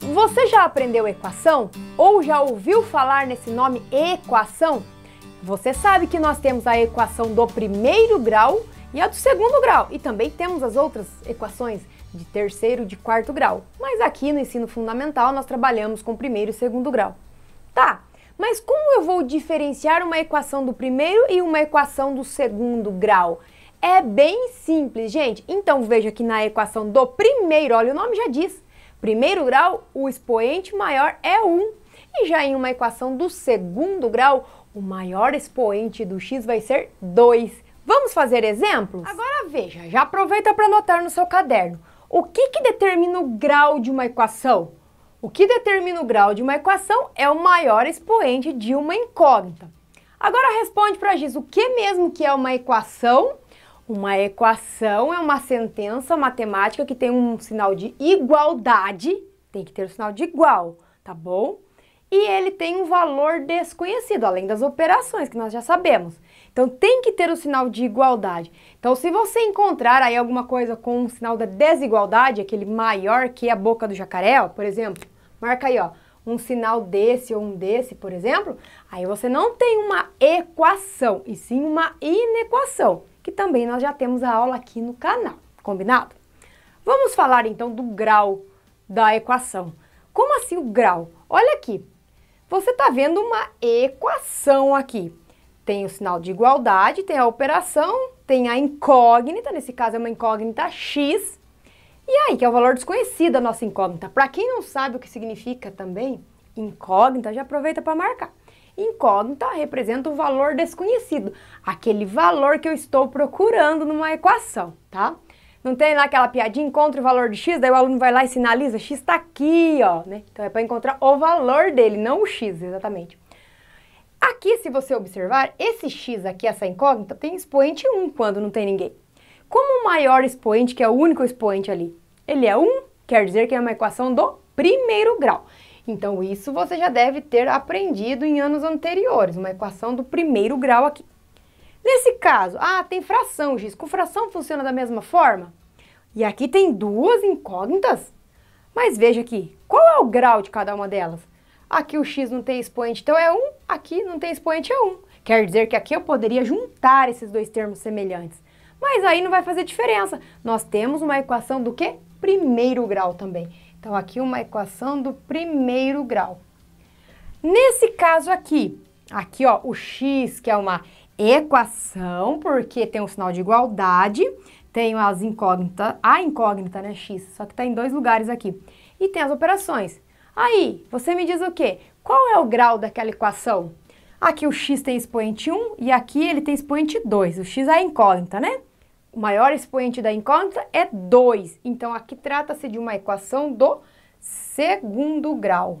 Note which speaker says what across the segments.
Speaker 1: Você já aprendeu equação? Ou já ouviu falar nesse nome equação? Você sabe que nós temos a equação do primeiro grau e a do segundo grau, e também temos as outras equações de terceiro e de quarto grau. Mas aqui no ensino fundamental nós trabalhamos com primeiro e segundo grau. Tá, mas como eu vou diferenciar uma equação do primeiro e uma equação do segundo grau? É bem simples, gente. Então veja que na equação do primeiro, olha, o nome já diz, primeiro grau, o expoente maior é 1. E já em uma equação do segundo grau, o maior expoente do x vai ser 2. Vamos fazer exemplos? Agora veja, já aproveita para anotar no seu caderno. O que, que determina o grau de uma equação? O que determina o grau de uma equação é o maior expoente de uma incógnita. Agora responde para a Giz o que mesmo que é uma equação uma equação é uma sentença matemática que tem um sinal de igualdade, tem que ter o um sinal de igual, tá bom? E ele tem um valor desconhecido, além das operações que nós já sabemos. Então tem que ter o um sinal de igualdade. Então se você encontrar aí alguma coisa com um sinal da desigualdade, aquele maior que a boca do jacaré, ó, por exemplo, marca aí, ó, um sinal desse ou um desse, por exemplo, aí você não tem uma equação, e sim uma inequação que também nós já temos a aula aqui no canal, combinado? Vamos falar então do grau da equação. Como assim o grau? Olha aqui, você está vendo uma equação aqui. Tem o sinal de igualdade, tem a operação, tem a incógnita, nesse caso é uma incógnita x, e aí, que é o valor desconhecido da nossa incógnita. Para quem não sabe o que significa também, incógnita, já aproveita para marcar. Incógnita representa o valor desconhecido, aquele valor que eu estou procurando numa equação, tá? Não tem lá aquela piadinha, encontra o valor de x, daí o aluno vai lá e sinaliza, x está aqui, ó, né? Então é para encontrar o valor dele, não o x, exatamente. Aqui, se você observar, esse x aqui, essa incógnita, tem expoente 1 quando não tem ninguém. Como o maior expoente, que é o único expoente ali, ele é 1, quer dizer que é uma equação do primeiro grau. Então, isso você já deve ter aprendido em anos anteriores, uma equação do primeiro grau aqui. Nesse caso, ah, tem fração, Giz. Com fração funciona da mesma forma? E aqui tem duas incógnitas. Mas veja aqui, qual é o grau de cada uma delas? Aqui o x não tem expoente, então é 1. Aqui não tem expoente, é 1. Quer dizer que aqui eu poderia juntar esses dois termos semelhantes. Mas aí não vai fazer diferença. Nós temos uma equação do que? Primeiro grau também. Então, aqui uma equação do primeiro grau. Nesse caso aqui, aqui ó, o x que é uma equação, porque tem um sinal de igualdade, tem as incógnitas, a incógnita, né, x, só que está em dois lugares aqui, e tem as operações. Aí, você me diz o quê? Qual é o grau daquela equação? Aqui o x tem expoente 1 e aqui ele tem expoente 2, o x é a incógnita, né? O maior expoente da incógnita é 2. Então, aqui trata-se de uma equação do segundo grau.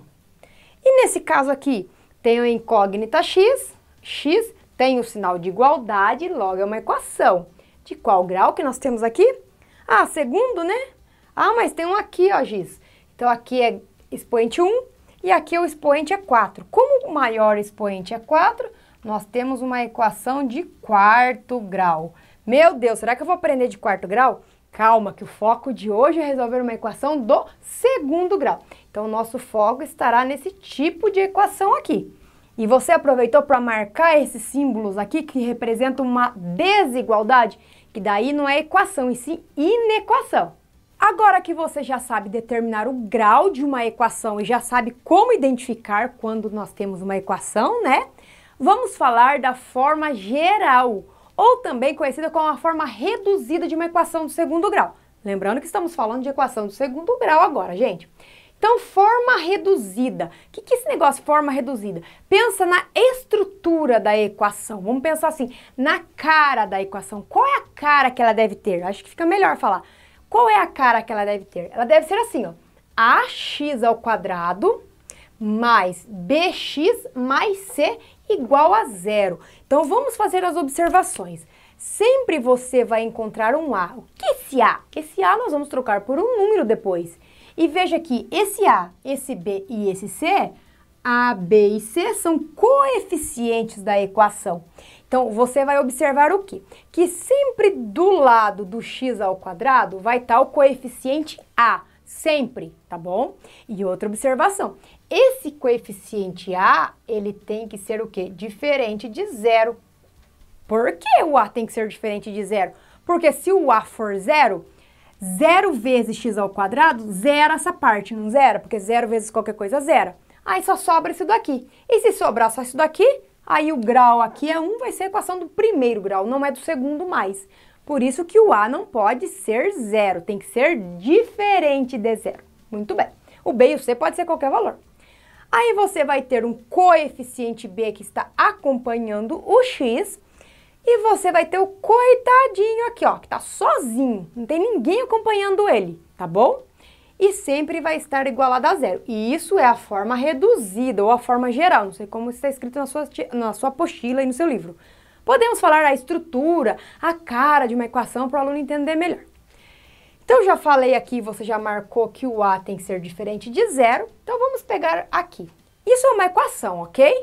Speaker 1: E nesse caso aqui, tenho a incógnita x, x tem o sinal de igualdade, logo é uma equação. De qual grau que nós temos aqui? Ah, segundo, né? Ah, mas tem um aqui, ó, x. Então, aqui é expoente 1 e aqui o expoente é 4. Como o maior expoente é 4, nós temos uma equação de quarto grau. Meu Deus, será que eu vou aprender de quarto grau? Calma, que o foco de hoje é resolver uma equação do segundo grau. Então, o nosso foco estará nesse tipo de equação aqui. E você aproveitou para marcar esses símbolos aqui que representam uma desigualdade, que daí não é equação, e sim inequação. Agora que você já sabe determinar o grau de uma equação e já sabe como identificar quando nós temos uma equação, né? Vamos falar da forma geral ou também conhecida como a forma reduzida de uma equação do segundo grau. Lembrando que estamos falando de equação do segundo grau agora, gente. Então, forma reduzida. O que, que é esse negócio, forma reduzida? Pensa na estrutura da equação. Vamos pensar assim, na cara da equação. Qual é a cara que ela deve ter? Acho que fica melhor falar. Qual é a cara que ela deve ter? Ela deve ser assim, ó. ax ao quadrado mais bx mais c igual a zero. Então vamos fazer as observações. Sempre você vai encontrar um A. O que é esse A? Esse A nós vamos trocar por um número depois. E veja que esse A, esse B e esse C, A, B e C são coeficientes da equação. Então você vai observar o que? Que sempre do lado do x ao quadrado vai estar o coeficiente A sempre, tá bom? E outra observação, esse coeficiente A, ele tem que ser o quê? Diferente de zero. Por que o A tem que ser diferente de zero? Porque se o A for zero, zero vezes x ao quadrado, zero. essa parte, não zero, Porque zero vezes qualquer coisa, zero. Aí só sobra isso daqui. E se sobrar só isso daqui, aí o grau aqui é 1, vai ser a equação do primeiro grau, não é do segundo mais. Por isso que o A não pode ser zero, tem que ser diferente de zero. Muito bem. O B e o C pode ser qualquer valor. Aí você vai ter um coeficiente B que está acompanhando o X e você vai ter o coitadinho aqui, ó, que está sozinho, não tem ninguém acompanhando ele, tá bom? E sempre vai estar igualado a zero. E isso é a forma reduzida ou a forma geral, não sei como está escrito na sua, na sua apostila e no seu livro. Podemos falar a estrutura, a cara de uma equação para o aluno entender melhor. Então, já falei aqui, você já marcou que o A tem que ser diferente de zero. Então, vamos pegar aqui. Isso é uma equação, ok?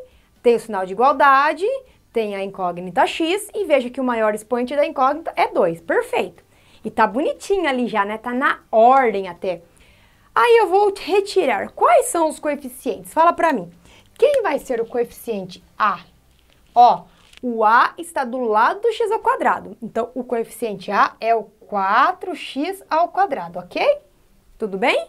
Speaker 1: Tem o sinal de igualdade, tem a incógnita x, e veja que o maior expoente da incógnita é 2. Perfeito. E tá bonitinho ali já, né? Tá na ordem até. Aí eu vou retirar. Quais são os coeficientes? Fala pra mim. Quem vai ser o coeficiente A? Ó, o a está do lado do x ao quadrado. Então, o coeficiente a é o 4x ao quadrado, ok? Tudo bem?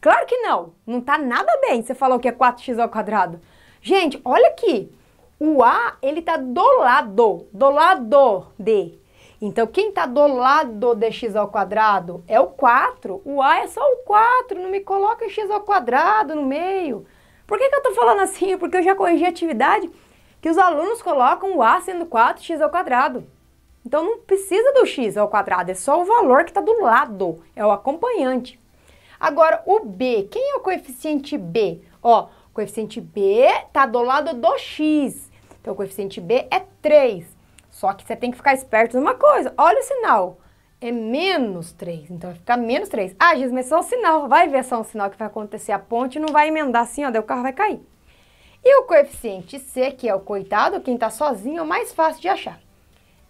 Speaker 1: Claro que não, não está nada bem você falou que é 4x ao quadrado. Gente, olha aqui, o a, ele está do lado, do lado de. Então, quem está do lado de x ao quadrado é o 4. O a é só o 4, não me coloca x ao quadrado no meio. Por que, que eu estou falando assim? Porque eu já corrigi a atividade que os alunos colocam o A sendo 4x ao quadrado. Então não precisa do x ao quadrado, é só o valor que está do lado, é o acompanhante. Agora, o b, quem é o coeficiente b? Ó, o coeficiente b está do lado do x, então o coeficiente b é 3. Só que você tem que ficar esperto numa coisa, olha o sinal, é menos 3, então vai ficar menos 3. Ah, Giz, mas é só o sinal, vai ver só um sinal que vai acontecer a ponte e não vai emendar assim, ó, daí o carro vai cair. E o coeficiente C, que é o coitado, quem está sozinho, é o mais fácil de achar.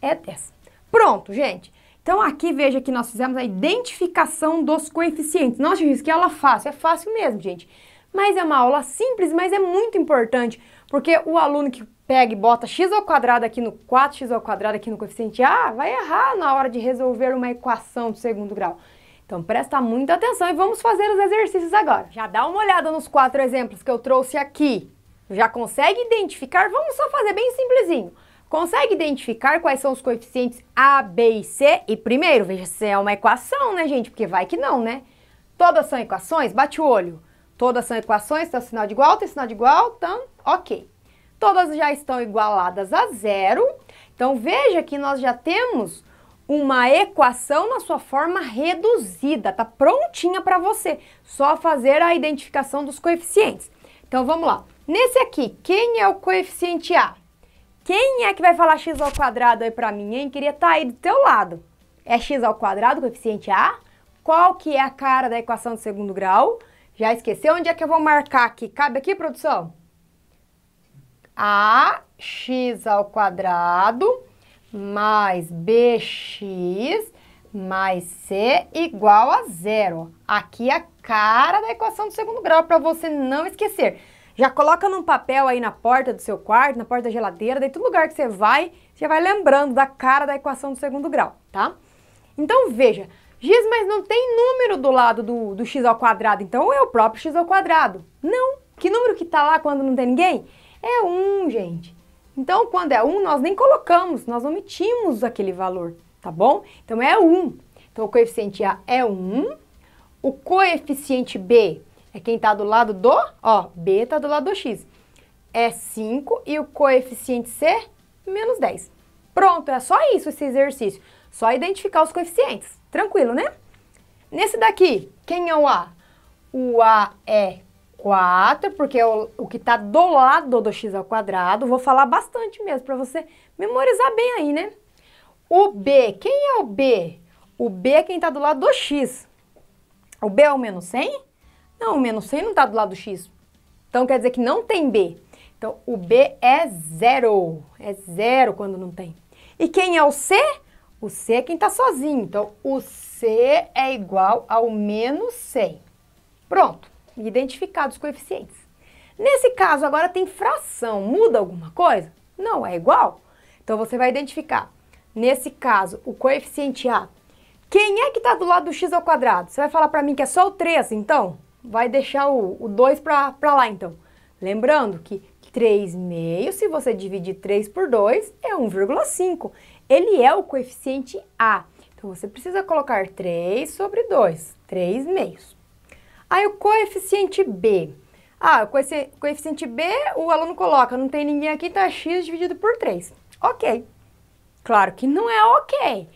Speaker 1: É 10. Pronto, gente. Então, aqui veja que nós fizemos a identificação dos coeficientes. Nossa, diz que aula fácil. É fácil mesmo, gente. Mas é uma aula simples, mas é muito importante, porque o aluno que pega e bota x ao quadrado aqui no 4x ao quadrado aqui no coeficiente A, vai errar na hora de resolver uma equação do segundo grau. Então presta muita atenção e vamos fazer os exercícios agora. Já dá uma olhada nos quatro exemplos que eu trouxe aqui. Já consegue identificar? Vamos só fazer bem simplesinho. Consegue identificar quais são os coeficientes A, B e C? E primeiro, veja se é uma equação, né, gente? Porque vai que não, né? Todas são equações? Bate o olho. Todas são equações, então sinal de igual, tem sinal de igual, então ok. Todas já estão igualadas a zero. Então veja que nós já temos uma equação na sua forma reduzida, tá prontinha para você. Só fazer a identificação dos coeficientes. Então vamos lá. Nesse aqui, quem é o coeficiente A? Quem é que vai falar x ao quadrado aí para mim, hein? Queria estar tá aí do teu lado. É x ao quadrado, coeficiente A? Qual que é a cara da equação de segundo grau? Já esqueceu? Onde é que eu vou marcar aqui? Cabe aqui, produção? ax ao quadrado mais bx mais c igual a zero. Aqui é a cara da equação do segundo grau para você não esquecer. Já coloca num papel aí na porta do seu quarto, na porta da geladeira, daí todo lugar que você vai, você vai lembrando da cara da equação do segundo grau, tá? Então veja, diz, mas não tem número do lado do, do x ao quadrado, então é o próprio x ao quadrado. Não. Que número que tá lá quando não tem ninguém? É 1, um, gente. Então, quando é 1, um, nós nem colocamos, nós omitimos aquele valor, tá bom? Então, é 1. Um. Então, o coeficiente A é 1, o coeficiente B é quem está do lado do, ó, B está do lado do X. É 5 e o coeficiente C, menos 10. Pronto, é só isso esse exercício. Só identificar os coeficientes. Tranquilo, né? Nesse daqui, quem é o A? O A é 4, porque é o, o que está do lado do x ao quadrado. Vou falar bastante mesmo para você memorizar bem aí, né? O B, quem é o B? O B é quem está do lado do x. O B é o menos 100 não, o menos 100 não está do lado do x. Então quer dizer que não tem b. Então o b é zero. É zero quando não tem. E quem é o c? O c é quem está sozinho. Então o c é igual ao menos 100. Pronto, identificados os coeficientes. Nesse caso agora tem fração. Muda alguma coisa? Não, é igual. Então você vai identificar, nesse caso, o coeficiente a. Quem é que está do lado do x ao quadrado? Você vai falar para mim que é só o 3, então? vai deixar o 2 para lá então. Lembrando que 3 meios, se você dividir 3 por 2, é 1,5. Ele é o coeficiente A. Então, você precisa colocar 3 sobre 2, 3 meios. Aí, o coeficiente B. Ah, o coeficiente B, o aluno coloca, não tem ninguém aqui, então é x dividido por 3. Ok. Claro que não é ok.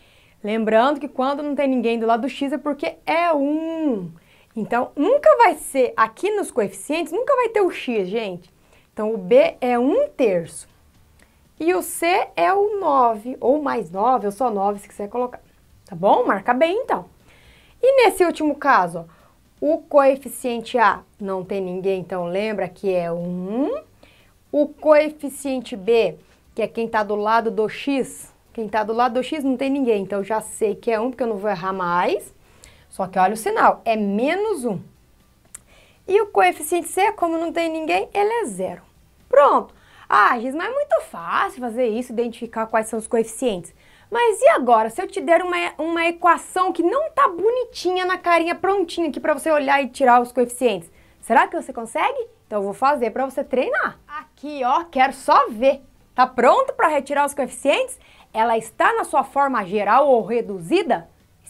Speaker 1: Lembrando que quando não tem ninguém do lado do x é porque é 1. Então, nunca vai ser, aqui nos coeficientes, nunca vai ter o x, gente. Então, o B é 1 terço. E o C é o 9, ou mais 9, ou só 9, se quiser colocar. Tá bom? Marca bem, então. E nesse último caso, ó, o coeficiente A não tem ninguém, então lembra que é 1. O coeficiente B, que é quem está do lado do x, quem está do lado do x não tem ninguém, então já sei que é 1, porque eu não vou errar mais. Só que olha o sinal, é menos 1. E o coeficiente C, como não tem ninguém, ele é zero. Pronto. Ah, Gis, mas é muito fácil fazer isso, identificar quais são os coeficientes. Mas e agora, se eu te der uma, uma equação que não tá bonitinha na carinha prontinha aqui para você olhar e tirar os coeficientes? Será que você consegue? Então eu vou fazer para você treinar. Aqui, ó, quero só ver. Tá pronto para retirar os coeficientes? Ela está na sua forma geral ou reduzida?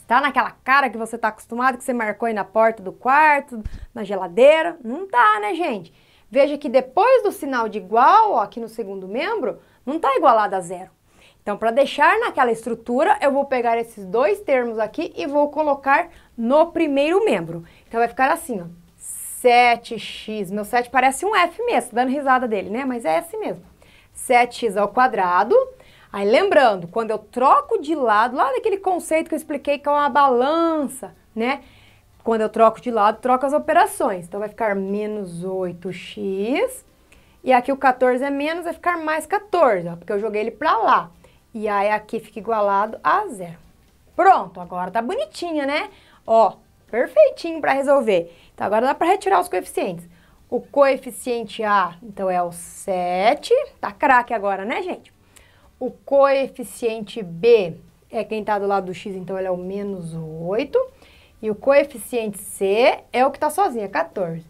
Speaker 1: Tá naquela cara que você tá acostumado, que você marcou aí na porta do quarto, na geladeira? Não tá, né, gente? Veja que depois do sinal de igual, ó, aqui no segundo membro, não está igualado a zero. Então, para deixar naquela estrutura, eu vou pegar esses dois termos aqui e vou colocar no primeiro membro. Então, vai ficar assim, ó, 7x, meu 7 parece um F mesmo, dando risada dele, né? Mas é assim mesmo. 7x ao quadrado Aí lembrando, quando eu troco de lado, lá naquele conceito que eu expliquei que é uma balança, né? Quando eu troco de lado, troco as operações. Então vai ficar menos 8x. E aqui o 14 é menos, vai ficar mais 14, ó, porque eu joguei ele para lá. E aí aqui fica igualado a zero. Pronto, agora tá bonitinha, né? Ó, perfeitinho para resolver. Então agora dá para retirar os coeficientes. O coeficiente A, então, é o 7. Tá craque agora, né, gente? O coeficiente B é quem está do lado do x, então ele é o menos 8. E o coeficiente C é o que está sozinho, é 14.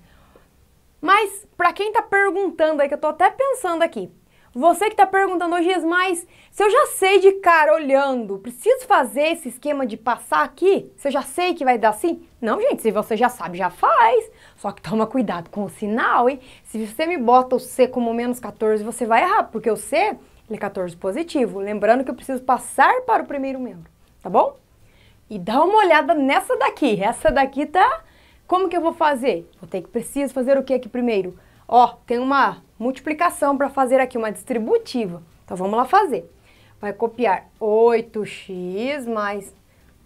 Speaker 1: Mas, para quem está perguntando aí, que eu estou até pensando aqui, você que está perguntando hoje, mas se eu já sei de cara olhando, preciso fazer esse esquema de passar aqui? Se eu já sei que vai dar assim? Não, gente, se você já sabe, já faz. Só que toma cuidado com o sinal, hein? Se você me bota o C como menos 14, você vai errar, porque o C L14 positivo. Lembrando que eu preciso passar para o primeiro membro, tá bom? E dá uma olhada nessa daqui. Essa daqui tá... Como que eu vou fazer? Vou ter que preciso fazer o que aqui primeiro? Ó, tem uma multiplicação para fazer aqui, uma distributiva. Então vamos lá fazer. Vai copiar 8x mais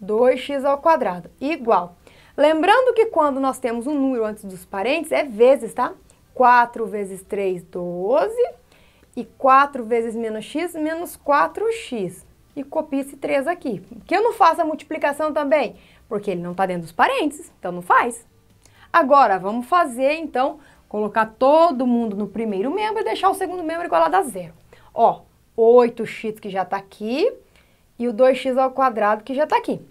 Speaker 1: 2x ao quadrado, igual. Lembrando que quando nós temos um número antes dos parênteses, é vezes, tá? 4 vezes 3, 12 e 4 vezes menos x, menos 4x. E copia esse 3 aqui. Que eu não faço a multiplicação também, porque ele não está dentro dos parênteses, então não faz. Agora, vamos fazer, então, colocar todo mundo no primeiro membro e deixar o segundo membro igual a zero. Ó, 8x que já está aqui e o 2x ao quadrado que já está aqui.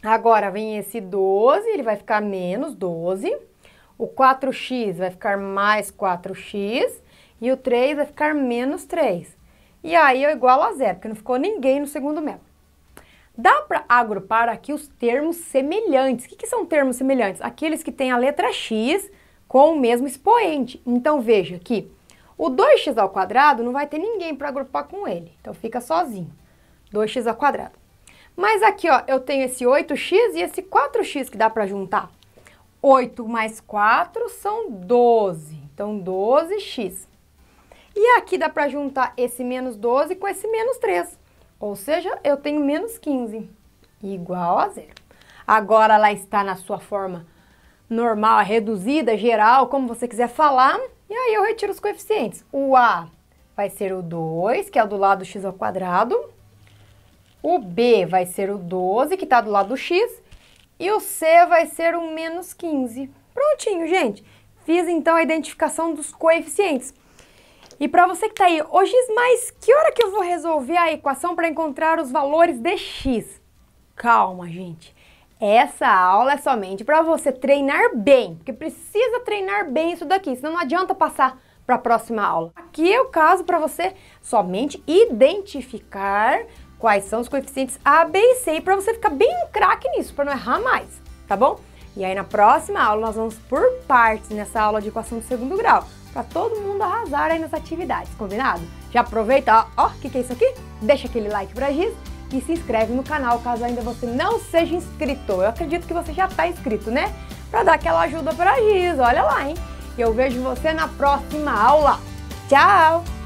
Speaker 1: Agora, vem esse 12, ele vai ficar menos 12. O 4x vai ficar mais 4x e o 3 vai ficar menos 3. E aí eu igualo a zero, porque não ficou ninguém no segundo membro. Dá para agrupar aqui os termos semelhantes. O que, que são termos semelhantes? Aqueles que têm a letra x com o mesmo expoente. Então veja aqui, o 2x não vai ter ninguém para agrupar com ele, então fica sozinho. 2x Mas aqui, ó, eu tenho esse 8x e esse 4x que dá para juntar. 8 mais 4 são 12, então 12x. E aqui dá para juntar esse menos 12 com esse menos 3. Ou seja, eu tenho menos 15, igual a zero. Agora ela está na sua forma normal, reduzida, geral, como você quiser falar. E aí eu retiro os coeficientes. O A vai ser o 2, que é do lado do x ao quadrado. O B vai ser o 12, que está do lado do x. E o C vai ser o menos 15. Prontinho, gente. Fiz, então, a identificação dos coeficientes. E para você que está aí, ô X, mas que hora que eu vou resolver a equação para encontrar os valores de X? Calma, gente. Essa aula é somente para você treinar bem, porque precisa treinar bem isso daqui, senão não adianta passar para a próxima aula. Aqui é o caso para você somente identificar quais são os coeficientes A, B e C, para você ficar bem craque nisso, para não errar mais, tá bom? E aí na próxima aula nós vamos por partes nessa aula de equação do segundo grau para todo mundo arrasar aí nas atividades, combinado? Já aproveita, ó, o que, que é isso aqui? Deixa aquele like pra Giz e se inscreve no canal caso ainda você não seja inscrito. Eu acredito que você já está inscrito, né? Para dar aquela ajuda pra Giz, olha lá, hein? Eu vejo você na próxima aula. Tchau!